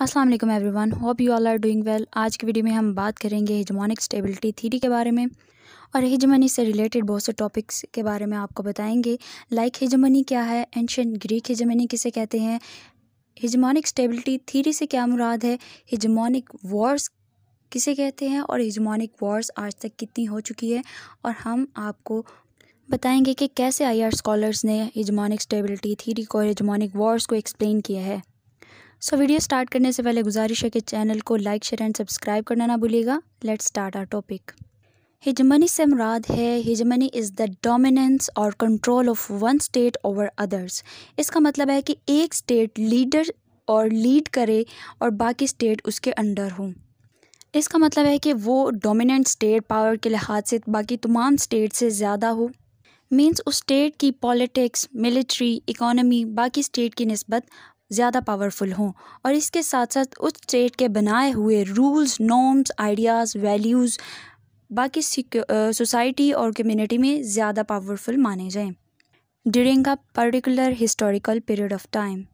अस्सलाम वालेकुम everyone hope you all are doing well आज की वीडियो में हम बात करेंगे हिजमोनिक स्टेबिलिटी थीरी के बारे में और हिजमनी से रिलेटेड बहुत से टॉपिक्स के बारे में आपको बताएंगे लाइक like हिजमनी क्या है एंशेंट ग्रीक हिजमनी किसे कहते हैं हिजमोनिक स्टेबिलिटी थीरी से क्या मुराद है हिजमोनिक वॉर्स किसे कहते हैं और हिजमोनिक वॉर्स आज तक कितनी हो चुकी है और हम आपको बताएंगे कि कैसे आईआर स्कॉलर्स ने हिजमोनिक स्टेबिलिटी थीरी को और हिजमोनिक वॉर्स को एक्सप्लेन किया है सो वीडियो स्टार्ट करने से पहले गुजारिश है कि चैनल को लाइक शेयर एंड सब्सक्राइब करना ना भूलिएगा let's start our topic hegemony से मुराद है हिजमनी इज़ द डोमिनेंस और control of one state over others इसका मतलब है कि एक स्टेट लीडर और लीड करे और बाकी स्टेट उसके अंडर हों इसका मतलब है कि वो डोमिनेंट स्टेट पावर के लिहाज से बाकी तमाम स्टेट से ज़्यादा हो मींस उस स्टेट की पॉलिटिक्स मिलिट्री इकोनॉमी बाकी स्टेट की नस्बत ज़्यादा पावरफुल हों और इसके साथ साथ उस स्टेट के बनाए हुए रूल्स नॉर्म्स आइडियाज़ वैल्यूज़ बाकी सोसाइटी और कम्युनिटी में ज़्यादा पावरफुल माने जाएं during a particular historical period of time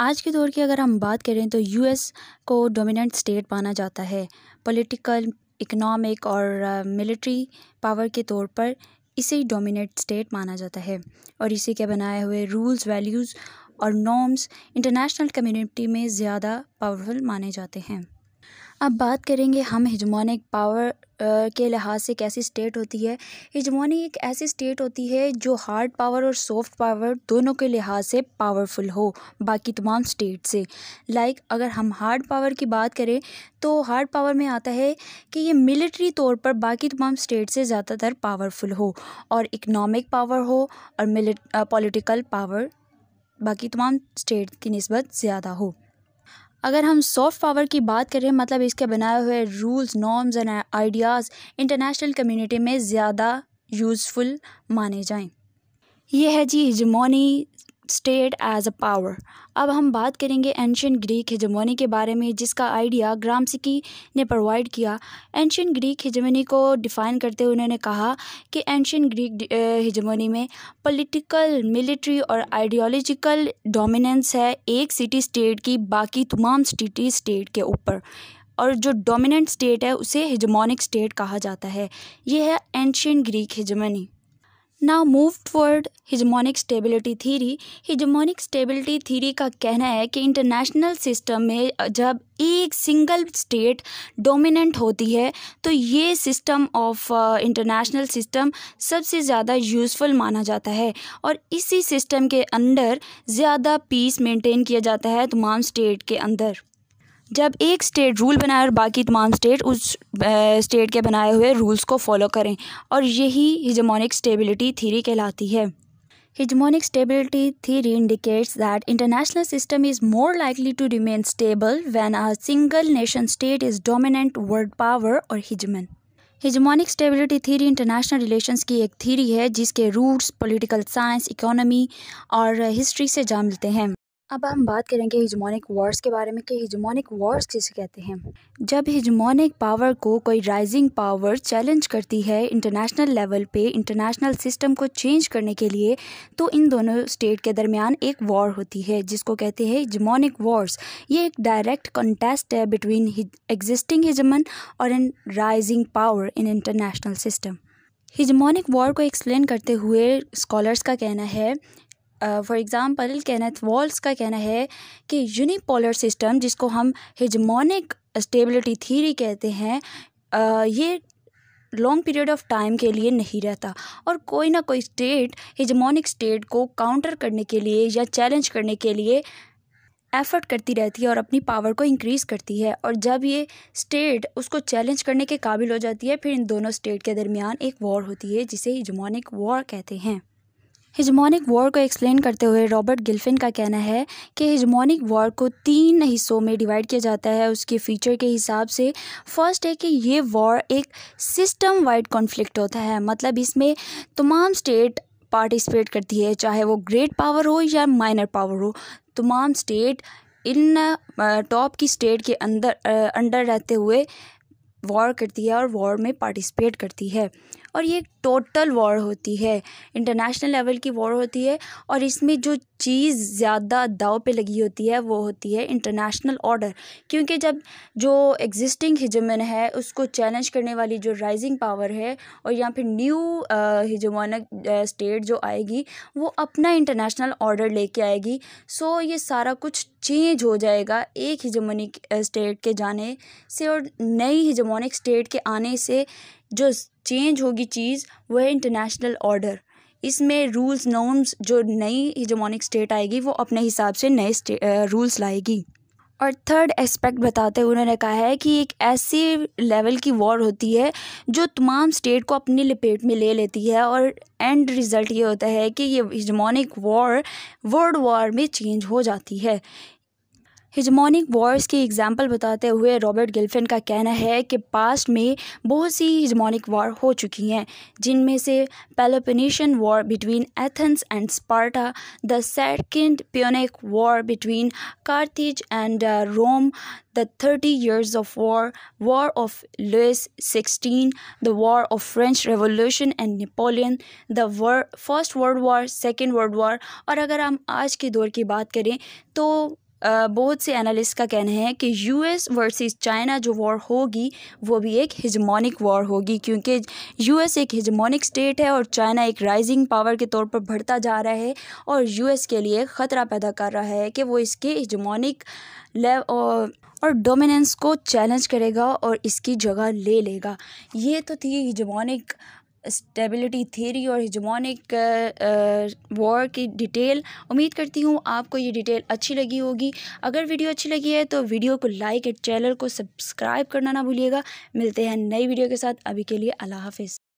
आज के दौर की अगर हम बात करें तो यूएस को डोमिनेंट स्टेट माना जाता है पॉलिटिकल इकोनॉमिक और मिलिट्री uh, पावर के तौर पर इसे डोमिनेट स्टेट माना जाता है और इसी के बनाए हुए रूल्स वैल्यूज़ और नॉर्म्स इंटरनेशनल कम्युनिटी में ज़्यादा पावरफुल माने जाते हैं अब बात करेंगे हम हिजमोनिक पावर के लिहाज से एक ऐसी स्टेट होती है हिजमोनी एक ऐसी स्टेट होती है जो हार्ड पावर और सॉफ्ट पावर दोनों के लिहाज से पावरफुल हो बाकी तमाम स्टेट से लाइक अगर हम हार्ड पावर की बात करें तो हार्ड पावर में आता है कि ये मिलिट्री तौर पर बाकी तमाम स्टेट से ज़्यादातर पावरफुल हो और इकनॉमिक पावर हो और पॉलिटिकल पावर बाकी तमाम स्टेट की नस्बत ज़्यादा हो अगर हम सॉफ्ट पावर की बात करें मतलब इसके बनाए हुए rules norms and ideas international community में ज़्यादा यूज़फुल माने जाएं यह है जी hegemony state as a power अब हम बात करेंगे एनशियट ग्रीक हिजमोनी के बारे में जिसका आइडिया ग्रामसिकी ने प्रोवाइड किया एनशियट ग्रीक हिजमोनी को डिफ़ाइन करते हुए उन्होंने कहा कि एंशियन ग्रीक हिजमोनी में पॉलिटिकल मिलिट्री और आइडियोलॉजिकल डोमिनेंस है एक सिटी स्टेट की बाकी तमाम सिटी स्टेट के ऊपर और जो डोमिनेंट स्टेट है उसे हिजमोनिक स्टेट कहा जाता है यह है ancient Greek hegemony now move toward hegemonic stability theory hegemonic stability theory का कहना है कि इंटरनेशनल सिस्टम में जब एक सिंगल स्टेट डोमिनेंट होती है तो ये सिस्टम ऑफ इंटरनेशनल सिस्टम सबसे ज़्यादा यूज़फुल माना जाता है और इसी सिस्टम के अंदर ज़्यादा पीस मेंटेन किया जाता है तमाम स्टेट के अंदर जब एक स्टेट रूल बनाए और बाकी तमाम स्टेट उस स्टेट के बनाए हुए रूल्स को फॉलो करें और यही हिजमोनिक स्टेबिलिटी थीरी कहलाती है hegemonic stability theory indicates that international system is more likely to remain stable when a single nation state is dominant world power और hegemon hegemonic stability theory international relations की एक theory है जिसके roots political science economy और history से जा मिलते हैं अब हम बात करेंगे हिजमोनिक वॉर्स के बारे में कि हिजमोनिक वॉर्स किसे कहते हैं जब हिजमोनिक पावर को कोई राइजिंग पावर चैलेंज करती है इंटरनेशनल लेवल पे इंटरनेशनल सिस्टम को चेंज करने के लिए तो इन दोनों स्टेट के दरमियान एक वॉर होती है जिसको कहते हैं हिजमोनिक वॉर्स ये एक डायरेक्ट कंटेस्ट है बिटवीन एग्जिस्टिंग हिजमन और an rising power in international system hegemonic war को एक्सप्लेन करते हुए स्कॉलर्स का कहना है फॉर एग्ज़ाम्पल कैनेथ वॉल्स का कहना है कि यूनिपोलर सिस्टम जिसको हम हिजमोनिक स्टेबिलिटी थीरी कहते हैं uh, ये लॉन्ग पीरियड ऑफ टाइम के लिए नहीं रहता और कोई ना कोई स्टेट हिजमोनिक स्टेट को काउंटर करने के लिए या चैलेंज करने के लिए एफ़र्ट करती रहती है और अपनी पावर को इंक्रीज़ करती है और जब ये स्टेट उसको चैलेंज करने के काबिल हो जाती है फिर इन दोनों स्टेट के दरमियान एक वॉर होती है जिसे हिजमोनिक वॉर कहते हैं हिजमोनिक वॉर को एक्सप्लेन करते हुए रॉबर्ट गिल्फिन का कहना है कि हिजमोनिक वॉर को तीन हिस्सों में डिवाइड किया जाता है उसके फीचर के हिसाब से फर्स्ट है कि ये वॉर एक सिस्टम वाइड कॉन्फ्लिक्ट होता है मतलब इसमें तमाम स्टेट पार्टिसिपेट करती है चाहे वो ग्रेट पावर हो या माइनर पावर हो तमाम स्टेट इन टॉप की स्टेट के अंदर अंडर रहते हुए वॉर करती है और वॉर में पार्टिसिपेट करती है और ये एक टोटल वॉर होती है इंटरनेशनल लेवल की वॉर होती है और इसमें जो चीज़ ज़्यादा दाव पे लगी होती है वो होती है इंटरनेशनल ऑर्डर क्योंकि जब जो एग्जिस्टिंग हिजमन है उसको चैलेंज करने वाली जो राइजिंग पावर है और या फिर न्यू हिजमानक स्टेट जो आएगी वो अपना इंटरनेशनल ऑर्डर लेके आएगी सो ये सारा कुछ चेंज हो जाएगा एक हिजमोनिक स्टेट के जाने से और नई हिजमोनिक स्टेट के आने से जो चेंज होगी चीज़ वह है इंटरनेशनल ऑर्डर इसमें रूल्स नॉर्म्स जो नई हिजमोनिक स्टेट आएगी वो अपने हिसाब से नए रूल्स लाएगी और थर्ड एस्पेक्ट बताते हुए उन्होंने कहा है कि एक ऐसी लेवल की वॉर होती है जो तमाम स्टेट को अपनी लपेट में ले लेती है और एंड रिज़ल्ट ये होता है कि ये हिजमोनिक वॉर वर्ल्ड वॉर में चेंज हो जाती है हिजमोनिक वॉर्स की एग्जाम्पल बताते हुए रॉबर्ट गिल्फिन का कहना है कि पास्ट में बहुत सी हिजमोनिक वॉर हो चुकी हैं जिनमें से Peloponnesian war between Athens and Sparta the second Punic war between Carthage and Rome the thirty years of war war of Louis sixteen the war of French revolution and Napoleon the war first world war second world war और अगर हम आज के दौर की बात करें तो बहुत से एनालिस्ट का कहना है कि यूएस वर्सेस चाइना जो वॉर होगी वो भी एक हिजमोनिक वॉर होगी क्योंकि यूएस एक हिजमोनिक स्टेट है और चाइना एक राइजिंग पावर के तौर पर बढ़ता जा रहा है और यूएस के लिए ख़तरा पैदा कर रहा है कि वो इसके हिजमोनिक और डोमिनेंस को चैलेंज करेगा और इसकी जगह ले लेगा ये तो थी हिजमोनिक स्टेबिलिटी थेरी और हिजमोनिक वॉर uh, uh, की डिटेल उम्मीद करती हूँ आपको ये डिटेल अच्छी लगी होगी अगर वीडियो अच्छी लगी है तो वीडियो को लाइक एंड चैनल को सब्सक्राइब करना ना भूलिएगा मिलते हैं नई वीडियो के साथ अभी के लिए अल्लाह हाफिज़